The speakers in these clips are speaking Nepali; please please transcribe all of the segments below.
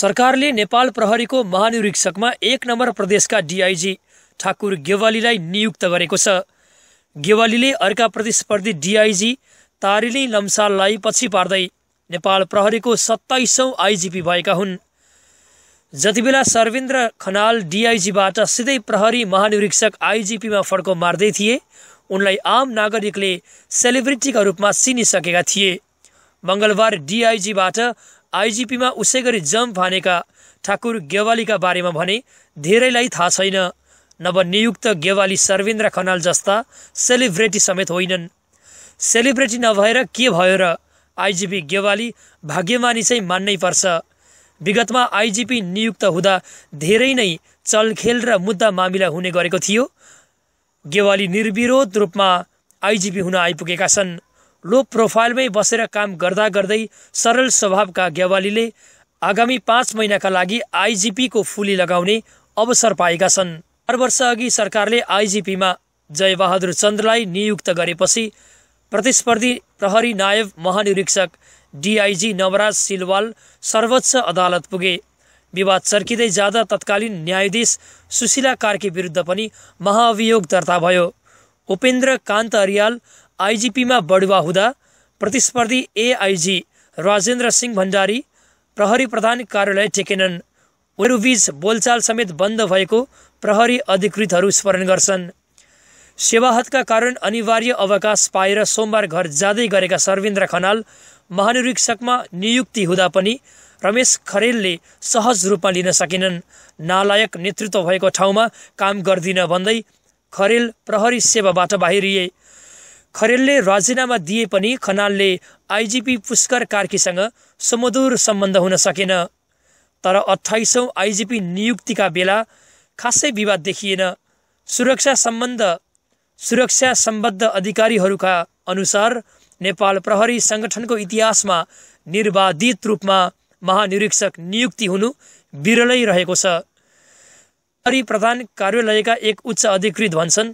सरकारले नेपाल प्रहरीको महानिरीक्षकमा एक नम्बर प्रदेशका डिआइजी ठाकुर गेवालीलाई नियुक्त गरेको छ गेवालीले अर्का प्रतिस्पर्धी डिआइजी तारिली लम्साललाई पछि पार्दै नेपाल प्रहरीको सत्ताइसौँ आइजिपी भएका हुन् जति बेला सर्वेन्द्र खनाल डिआइजीबाट सिधै प्रहरी महानिरीक्षक आइजिपीमा फड्को मार्दै थिए उनलाई आम नागरिकले सेलिब्रिटीका रूपमा चिनिसकेका थिए मङ्गलबार डिआइजीबाट आइजिपीमा उसै गरी जम्प हानेका ठाकुर गेवालीका बारेमा भने धेरैलाई थाहा छैन नवनियुक्त गेवाली सर्वेन्द्र खनाल जस्ता सेलिब्रेटी समेत होइनन् सेलिब्रेटी नभएर के भयो र आइजिपी गेवाली भाग्यमानी चाहिँ मान्नै पर्छ विगतमा आइजिपी नियुक्त हुँदा धेरै नै चलखेल र मुद्दा मामिला हुने गरेको थियो गेवाली निर्विरोध रूपमा आइजिपी हुन आइपुगेका छन् लो प्रोफाइलमै बसेर काम गर्दा गर्दै सरल स्वभावका गेवालीले आगामी पाँच महिनाका लागि आइजिपीको फुली लगाउने अवसर पाएका छन् चार अघि सरकारले आइजिपीमा जयबहादुर चन्द्रलाई नियुक्त गरेपछि प्रतिस्पर्धी प्रहरी नायब महानिरीक्षक डिआइजी नवराज सिलवाल सर्वोच्च अदालत पुगे विवाद चर्किँदै जाँदा तत्कालीन न्यायाधीश सुशीला कार्की विरुद्ध पनि महाअभियोग दर्ता भयो उपेन्द्र कान्त अरियाल आइजिपीमा बढुवा हुँदा प्रतिस्पर्धी एआइजी राजेन्द्र सिंह भण्डारी प्रहरी प्रधान कार्यालय टेकेनन् उनीहरूबीच बोलचाल समेत बन्द भएको प्रहरी अधिकृतहरू स्मरण गर्छन् सेवाहतका कारण अनिवार्य अवकाश पाएर सोमबार घर जाँदै गरेका सर्वेन्द्र खनाल महानिरीक्षकमा नियुक्ति हुँदा पनि रमेश खरेलले सहज रूपमा लिन सकेनन् नालायक नेतृत्व भएको ठाउँमा काम गर्दिन भन्दै खरेल प्रहरी सेवाबाट बाहिरिए खरेलले राजीनामा दिए पनि खनालले आइजिपी पुष्कर कार्कीसँग सुमधुर सम्बन्ध हुन सकेन तर अठाइसौँ आइजिपी नियुक्तिका बेला खासै विवाद देखिएन सुरक्षा सम्बन्ध सुरक्षा सम्बद्ध अधिकारीहरूका अनुसार नेपाल प्रहरी सङ्गठनको इतिहासमा निर्वाधित रूपमा महानिरीक्षक नियुक्ति हुनु विरलै रहेको छ प्रहरी प्रधान कार्यालयका एक उच्च अधिकृत भन्छन्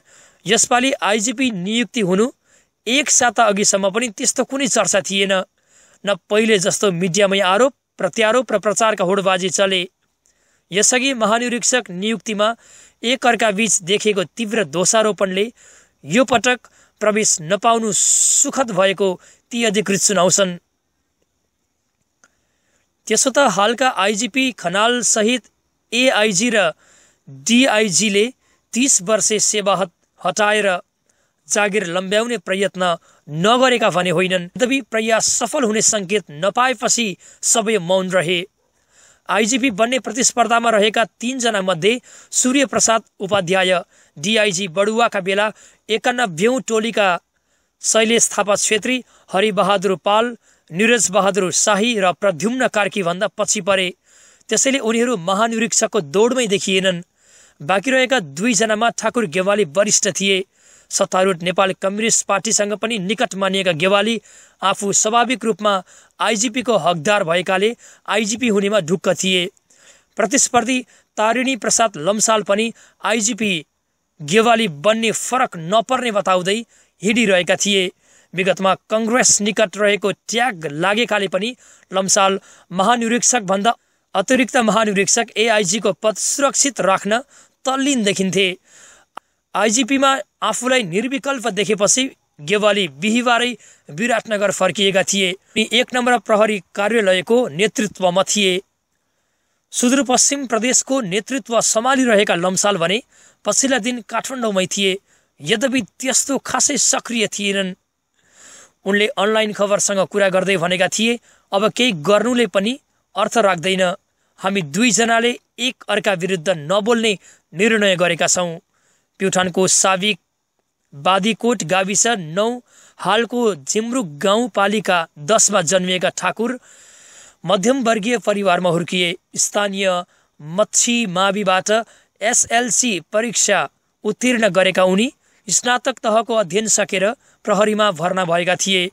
यसपालि आइजिपी नियुक्ति हुनु एक साता अघिसम्म पनि त्यस्तो कुनै चर्चा थिएन न पहिले जस्तो मिडियामै आरोप प्रत्यारोप र प्रचारका होडबाजी चले यसअघि महानिरीक्षक नियुक्तिमा एकअर्काबीच देखेको तीव्र दोषारोपणले यो पटक प्रवेश नपाउनु सुखद भएको ती अधिकृत सुनाउँछन् त्यसो त हालका आइजिपी सहित एआइजी र डिआइजीले तिस वर्षे सेवा हटाएर जागिर लम्ब्याउने प्रयत्न नगरेका भने होइनन् यद्यपि प्रयास सफल हुने सङ्केत नपाएपछि सबै मौन रहे आइजिपी बन्ने प्रतिस्पर्धामा रहेका तिनजना मध्ये सूर्यप्रसाद उपाध्याय डिआइजी बडुवाका बेला एकानब्बेौँ टोलीका शैलेश थापा छेत्री हरिबहादुर पाल निरज बहादुर शाही र प्रद्युम्न कार्कीभन्दा पछि परे त्यसैले उनीहरू महानिरीक्षकको दौडमै देखिएनन् बाँकी रहेका दुईजनामा ठाकुर गेवाली वरिष्ठ थिए सत्तारूढ नेपाल कम्युनिस्ट पार्टीसँग पनि निकट मानिएका गेवाली आफू स्वाभाविक रूपमा आइजिपीको हकदार भएकाले आइजिपी हुनेमा ढुक्क थिए प्रतिस्पर्धी तारिणी प्रसाद लम्साल पनि आइजिपी गेवाली बन्ने फरक नपर्ने बताउँदै हिँडिरहेका थिए विगतमा कङ्ग्रेस निकट रहेको ट्याग लागेकाले पनि लम्साल महानिरीक्षकभन्दा अतिरिक्त महानिरीक्षक एआइजीको पद सुरक्षित राख्न तल्लीन देखिन्थे आइजिपीमा आफूलाई निर्विकल्प देखेपछि गेवाली बिहिबारै विराटनगर फर्किएका थिए एक नम्बर प्रहरी कार्यालयको नेतृत्वमा थिए सुदूरपश्चिम प्रदेशको नेतृत्व सम्हालिरहेका लम्साल भने पछिल्ला दिन काठमाडौँमै थिए यद्यपि त्यस्तो खासै सक्रिय थिएनन् उनले अनलाइन खबरसँग कुरा गर्दै भनेका थिए अब केही गर्नुले पनि अर्थ राख्दैन हामी दुईजनाले एक अर्का विरुद्ध नबोल्ने निर्णय गरेका छौँ प्युठानको साविक बादीकोट गाविस नौ हालको झिम्रुक गाउँपालिका दसमा जन्मिएका ठाकुर मध्यमवर्गीय परिवारमा हुर्किए स्थानीय मच्छी माविबाट एसएलसी परीक्षा उत्तीर्ण गरेका उनी स्नातक तहको अध्ययन सकेर प्रहरीमा भर्ना भएका थिए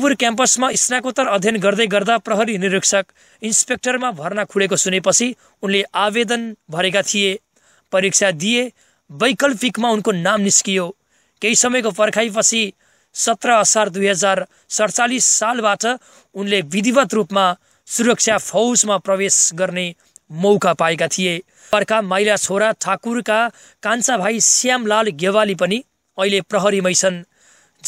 पुर क्याम्पसमा स्नाकोत्तर अध्ययन गर्दै गर्दा प्रहरी निरीक्षक इन्सपेक्टरमा भर्ना खुलेको सुनेपछि उनले आवेदन भरेका थिए परीक्षा दिए वैकल्पिकमा उनको नाम निस्कियो केही समयको पर्खाइपछि सत्र असार दुई हजार सडचालिस सालबाट उनले विधिवत रूपमा सुरक्षा फौजमा प्रवेश गर्ने मौका पाएका थिए अर्का माइला छोरा ठाकुरका कान्छा भाइ श्यामलाल गेवाली पनि अहिले प्रहरीमै छन्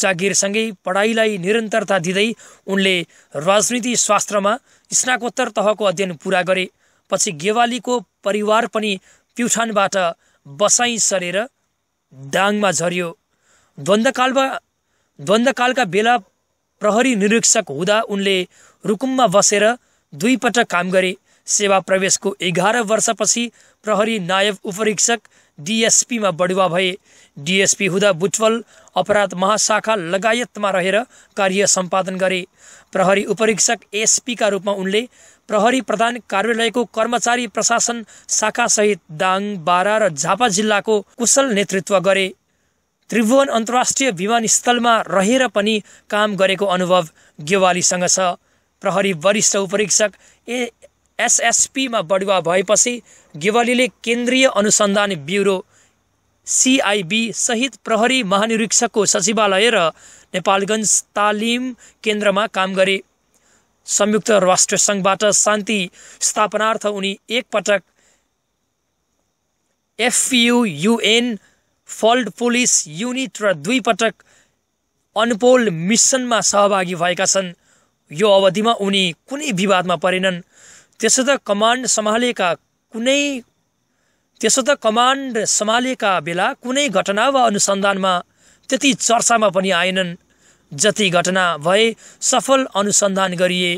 जागिरसँगै पढाइलाई निरन्तरता दिँदै उनले राजनीति शास्त्रमा स्नाकोत्तर तहको अध्ययन पुरा गरे पछि गेवालीको परिवार पनि प्युठानबाट बसाइँ सरेर दाङमा झर्यो द्वन्द्वकालमा द्वन्द्वकालका बेला प्रहरी निरीक्षक हुँदा उनले रुकुममा बसेर दुईपटक काम गरे सेवा प्रवेशको एघार वर्षपछि प्रहरी नायब उपरीक्षक डिएसपीमा बढुवा भए डिएसपी हुँदा बुटवल अपराध महाशाखा लगायतमा रहेर कार्य सम्पादन गरे प्रहरी उपरीक्षक एसपीका रूपमा उनले प्रहरी प्रधान कार्यालयको कर्मचारी प्रशासन शाखा सहित दाङ बारा र झापा जिल्लाको कुशल नेतृत्व गरे त्रिभुवन अन्तर्राष्ट्रिय विमानस्थलमा रहेर पनि काम गरेको अनुभव गेवालीसँग छ प्रहरी वरिष्ठ उपरीक्षक ए एसएसपीमा बढुवा भएपछि गेवालीले केन्द्रीय अनुसन्धान ब्युरो सिआइबी सहित प्रहरी महानिरीक्षकको सचिवालय र नेपालगञ्ज तालिम केन्द्रमा काम गरे संयुक्त राष्ट्र संघबाट शान्ति स्थापनार्थ उनी एकपटक FPU UN field police unit र दुईपटक अनपोल मिसनमा सहभागी भएका छन् यो अवधिमा उनी कुनै विवादमा परेनन् त्यसो त कमान्ड सम्हालेका कुनै त्यसो त कमान्ड सम्हालेका बेला कुनै घटना वा अनुसन्धानमा त्यति चर्चामा पनि आएनन् जति घटना भए सफल अनुसन्धान गरिए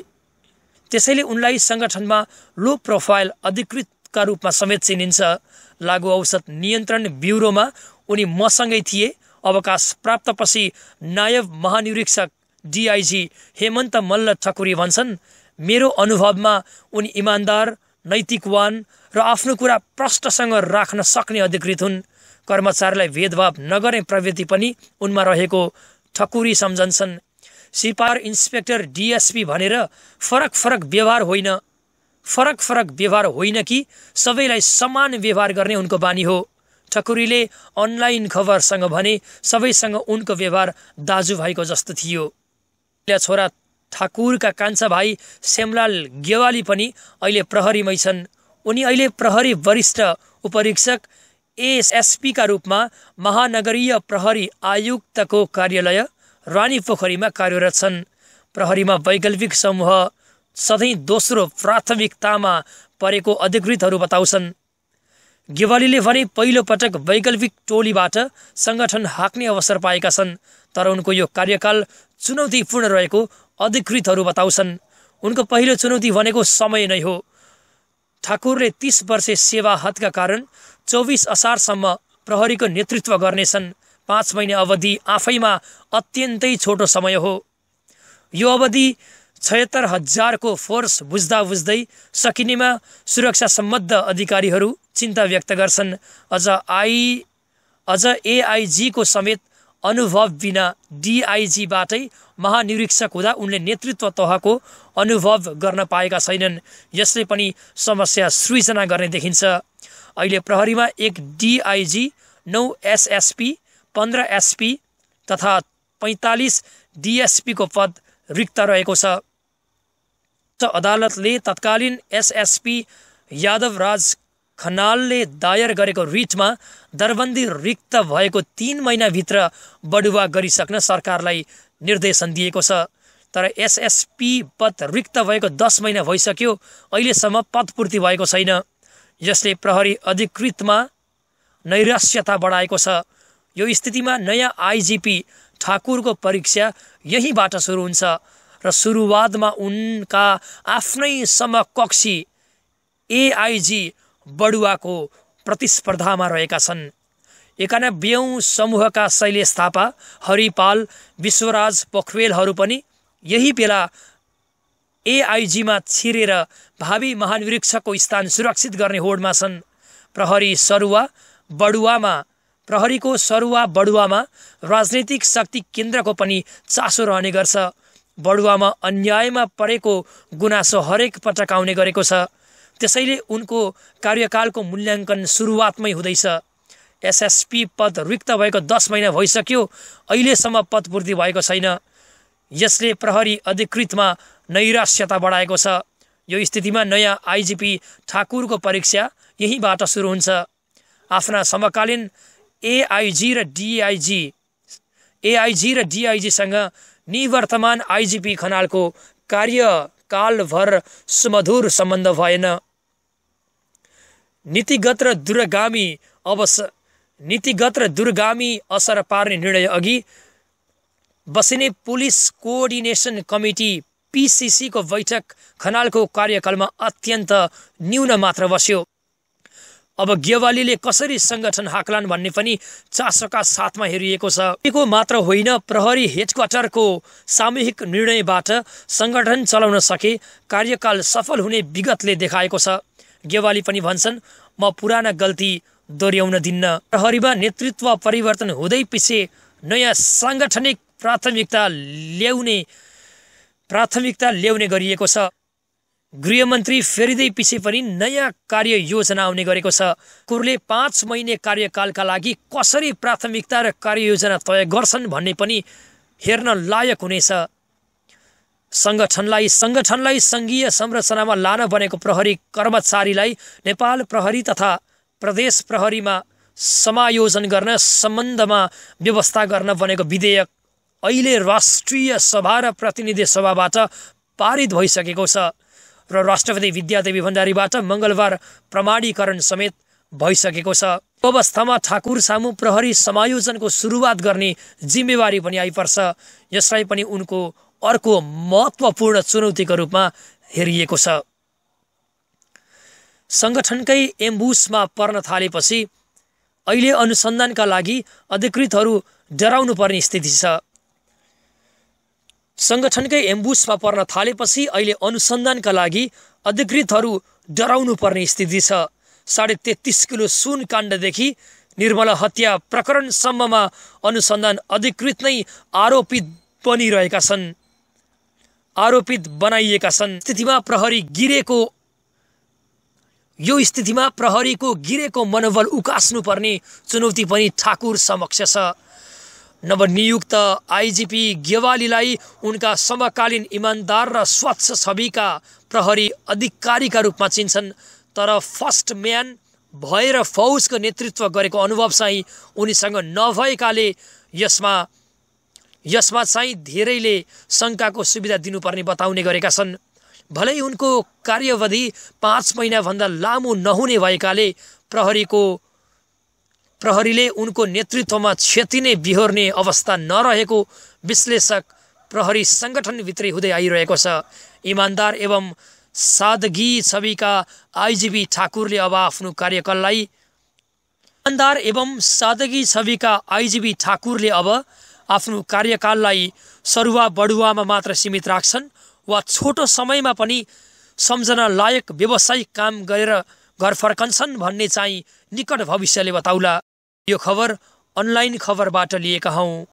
त्यसैले उनलाई सङ्गठनमा लो प्रोफाइल अधिकृतका रूपमा समेत चिनिन्छ लागु औषध नियन्त्रण ब्युरोमा उनी मसँगै थिए अवकाश प्राप्तपछि नायब महानिरीक्षक डिआइजी हेमन्त मल्ल ठकुरी भन्छन् मेरो अनुभवमा उनी इमान्दार नैतिकवान र आफ्नो कुरा प्रष्टसँग राख्न सक्ने अधिकृत हुन् कर्मचारीलाई भेदभाव नगर्ने प्रवृत्ति पनि उनमा रहेको ठकुरी सम्झन्छन् सिपार इन्सपेक्टर डिएसपी भनेर फरक फरक व्यवहार होइन फरक फरक व्यवहार होइन कि सबैलाई समान व्यवहार गर्ने उनको बानी हो ठकुरीले अनलाइन खबरसँग भने सबैसँग उनको व्यवहार दाजुभाइको जस्तो थियो छोरा ठाकुरका कान्छा भाइ श्यामलाल गेवाली पनि अहिले प्रहरीमै छन् उनी अहिले प्रहरी वरिष्ठ उपरीक्षक एएसएसपीका रूपमा महानगरीय प्रहरी आयुक्तको कार्यालय रानी पोखरीमा कार्यरत छन् प्रहरीमा वैकल्पिक समूह सधैँ दोस्रो प्राथमिकतामा परेको अधिकृतहरू बताउँछन् गेवालीले भने पहिलोपटक वैकल्पिक टोलीबाट सङ्गठन हाक्ने अवसर पाएका छन् तर उनको यो कार्यकाल चुनौतीपूर्ण रहेको अधिकृतहरू बताउँछन् उनको पहिलो चुनौती भनेको समय नै हो ठाकुरले तिस वर्षे सेवाहतका कारण चौबिस असारसम्म प्रहरीको नेतृत्व गर्नेछन् पाँच महिने अवधि आफैमा अत्यन्तै छोटो समय हो यो अवधि छयत्तर हजारको फोर्स बुझ्दा बुझ्दै सकिनेमा सुरक्षा सम्बद्ध अधिकारीहरू चिन्ता व्यक्त गर्छन् अझ आई अझ एआइजीको समेत अनुभव बिना डिआइजीबाटै महानिरीक्षक हुँदा उनले नेतृत्व तहको अनुभव गर्न पाएका छैनन् यसले पनि समस्या सृजना गर्ने देखिन्छ अहिले प्रहरीमा एक डिआइजी नौ एसएसपी पन्ध्र एसपी तथा पैँतालिस डिएसपीको पद रिक्त रहेको छ अदालतले तत्कालीन एसएसपी यादवराज खनालले दायर गरेको रिटमा दरबन्दी रिक्त भएको तिन महिनाभित्र बढुवा गरिसक्न सरकारलाई निर्देशन दिएको छ तर एसएसपी पद रिक्त भएको दस महिना भइसक्यो अहिलेसम्म पदपूर्ति भएको छैन यसले प्रहरी अधिकृतमा नैराश्यता बढाएको छ यो स्थितिमा नयाँ आइजिपी ठाकुरको परीक्षा यहीँबाट सुरु हुन्छ र सुरुवातमा उनका आफ्नै समकक्षी एआइजी बडुवाको प्रतिस्पर्धामा रहेका छन् एकानब्बेौँ समूहका शैलेश थापा हरिपाल विश्वराज पोखरेलहरू पनि यही बेला एआइजीमा छिरेर भावी महानिरीक्षकको स्थान सुरक्षित गर्ने होडमा छन् प्रहरी सरुवा बडुवामा प्रहरीको सरुवा बडुवामा राजनैतिक शक्ति केन्द्रको पनि चासो रहने गर्छ बडुवामा अन्यायमा परेको गुनासो हरेक पटक आउने गरेको छ त्यसैले उनको कार्यकालको मूल्याङ्कन सुरुवातमै हुँदैछ एसएसपी पद रिक्त भएको दस महिना भइसक्यो अहिलेसम्म पदपूर्ति भएको छैन यसले प्रहरी अधिकृतमा नैराश्यता बढाएको छ यो स्थितिमा नयाँ आइजिपी ठाकुरको परीक्षा यहीँबाट सुरु हुन्छ आफ्ना समकालीन एआइजी र डिआइजी एआइजी र डिआइजीसँग निवर्तमान आइजिपी खनालको कार्यकालभर सुमधुर सम्बन्ध भएन नीतिगत र दुर्गामी अवस नीतिगत र दुर्गामी असर पार्ने निर्णय अघि बसिने पुलिस कोअर्डिनेसन कमिटी पिसिसीको बैठक खनालको कार्यकालमा अत्यन्त न्यून मात्र बस्यो अब गेवालीले कसरी सङ्गठन हाक्लान् भन्ने पनि चासोका साथमा हेरिएको छ को मात्र होइन प्रहरी हेडक्वार्टरको सामूहिक निर्णयबाट सङ्गठन चलाउन सके कार्यकाल सफल हुने विगतले देखाएको छ गेवाली पनि भन्छन् म पुराना गल्ती दोहोऱ्याउन दिन्न प्रहरीमा नेतृत्व परिवर्तन हुँदै पछि नयाँ साङ्गठनिक प्राथमिकता ल्याउने प्राथमिकता ल्याउने गरिएको छ गृहमन्त्री फेरिँदै पछि पनि नयाँ कार्य योजना आउने गरेको छ कुरले पाँच महिने कार्यकालका लागि कसरी प्राथमिकता र कार्ययोजना तय गर्छन् भन्ने पनि हेर्न लायक हुनेछ सङ्गठनलाई सङ्गठनलाई सङ्घीय संरचनामा लान बनेको प्रहरी कर्मचारीलाई नेपाल प्रहरी तथा प्रदेश प्रहरीमा समायोजन गर्न सम्बन्धमा व्यवस्था गर्न बनेको विधेयक अहिले राष्ट्रिय सभा र प्रतिनिधि सभाबाट पारित भइसकेको छ र राष्ट्रपति विद्यादेवी भण्डारीबाट मङ्गलबार प्रमाणीकरण समेत भइसकेको छ अवस्थामा ठाकुर सामु प्रहरी समायोजनको सुरुवात गर्ने जिम्मेवारी पनि आइपर्छ यसलाई पनि उनको अर्को महत्त्वपूर्ण चुनौतीको रूपमा हेरिएको छ सङ्गठनकै एम्बुसमा पर्न थालेपछि अहिले अनुसन्धानका लागि अधिकृतहरू डराउनु पर्ने स्थिति छ सङ्गठनकै एम्बुसमा पर्न थालेपछि अहिले अनुसन्धानका लागि अधिकृतहरू डराउनु पर्ने स्थिति छ साढे तेत्तिस किलो सुन काण्डदेखि निर्मला हत्या प्रकरणसम्ममा अनुसन्धान अधिकृत नै आरोपित बनिरहेका छन् आरोपित बनाइएका छन् स्थितिमा प्रहरी गिरेको यो स्थितिमा प्रहरीको गिरेको मनोबल उकास्नुपर्ने चुनौती पनि ठाकुर समक्ष छ नवनियुक्त आइजिपी गेवालीलाई उनका समकालीन इमान्दार र स्वच्छ छविका प्रहरी अधिकारीका रूपमा चिन्छन् तर फर्स्ट म्यान भएर फौजको नेतृत्व गरेको अनुभव चाहिँ उनीसँग नभएकाले यसमा यसमा चाहिँ धेरैले शङ्काको सुविधा दिनुपर्ने बताउने गरेका छन् भलै उनको कार्यवधि पाँच महिनाभन्दा लामो नहुने भएकाले प्रहरीको प्रहरीले उनको नेतृत्वमा क्षति नै बिहोर्ने अवस्था नरहेको विश्लेषक प्रहरी सङ्गठनभित्रै हुँदै आइरहेको छ इमान्दार एवं सादगी छविका आइजिबी ठाकुरले अब आफ्नो कार्यकाललाई इमान्दार एवं सादगी छविका आइजिबी ठाकुरले अब आफ्नो कार्यकाललाई सरुवा बढुवामा मात्र सीमित राख्छन् वा छोटो समयमा पनि सम्झना लायक व्यवसायिक काम गरेर घर फर्कन्छन् भन्ने चाहिँ निकट भविष्यले बताउला यो खबर अनलाइन खबरबाट लिएका हौँ